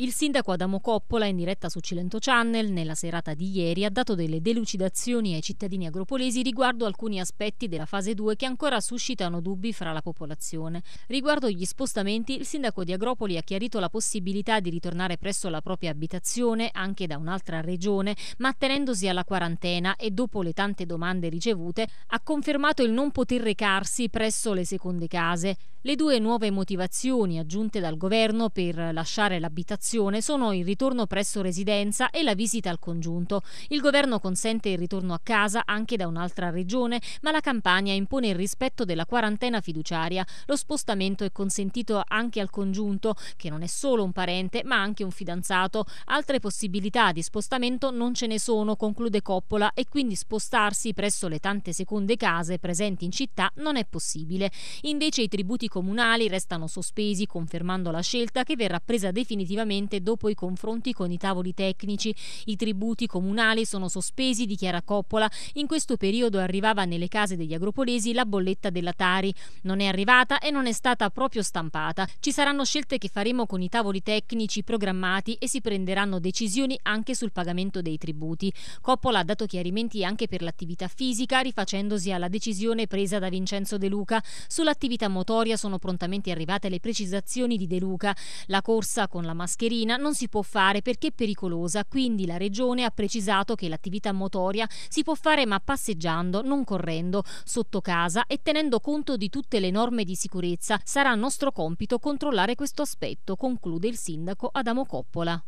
Il sindaco Adamo Coppola, in diretta su Cilento Channel, nella serata di ieri, ha dato delle delucidazioni ai cittadini agropolesi riguardo alcuni aspetti della fase 2 che ancora suscitano dubbi fra la popolazione. Riguardo gli spostamenti, il sindaco di Agropoli ha chiarito la possibilità di ritornare presso la propria abitazione, anche da un'altra regione, ma tenendosi alla quarantena e dopo le tante domande ricevute, ha confermato il non poter recarsi presso le seconde case. Le due nuove motivazioni aggiunte dal governo per lasciare l'abitazione vaccinazione sono il ritorno presso residenza e la visita al congiunto. Il governo consente il ritorno a casa anche da un'altra regione, ma la campagna impone il rispetto della quarantena fiduciaria. Lo spostamento è consentito anche al congiunto, che non è solo un parente, ma anche un fidanzato. Altre possibilità di spostamento non ce ne sono, conclude Coppola, e quindi spostarsi presso le tante seconde case presenti in città non è possibile. Invece i tributi comunali restano sospesi, confermando la scelta che verrà presa definitivamente immediatamente dopo i confronti con i tavoli tecnici. I tributi comunali sono sospesi, dichiara Coppola. In questo periodo arrivava nelle case degli agropolesi la bolletta della Tari. Non è arrivata e non è stata proprio stampata. Ci saranno scelte che faremo con i tavoli tecnici programmati e si prenderanno decisioni anche sul pagamento dei tributi. Coppola ha dato chiarimenti anche per l'attività fisica, rifacendosi alla decisione presa da Vincenzo De Luca. Sull'attività motoria sono prontamente arrivate le precisazioni di De Luca. La corsa con la mascherina mascherina non si può fare perché è pericolosa, quindi la Regione ha precisato che l'attività motoria si può fare ma passeggiando, non correndo, sotto casa e tenendo conto di tutte le norme di sicurezza. Sarà nostro compito controllare questo aspetto, conclude il sindaco Adamo Coppola.